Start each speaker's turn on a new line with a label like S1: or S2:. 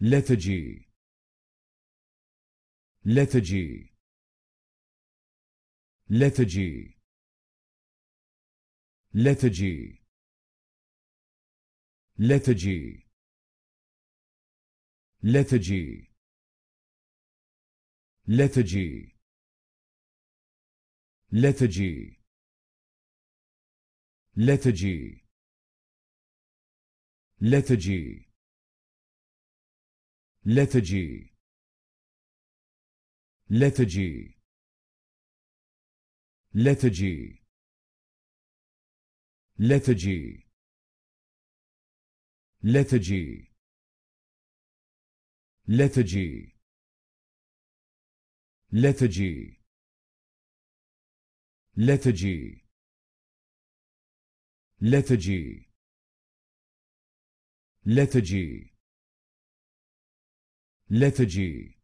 S1: lethargy lethargy lethargy lethargy lethargy lethargy lethargy lethargy lethargy lethargy Lethargy Lethargy Lethargy Lethargy Lethargy Lethargy Lethargy Lethargy Lethargy Lethargy لا تجي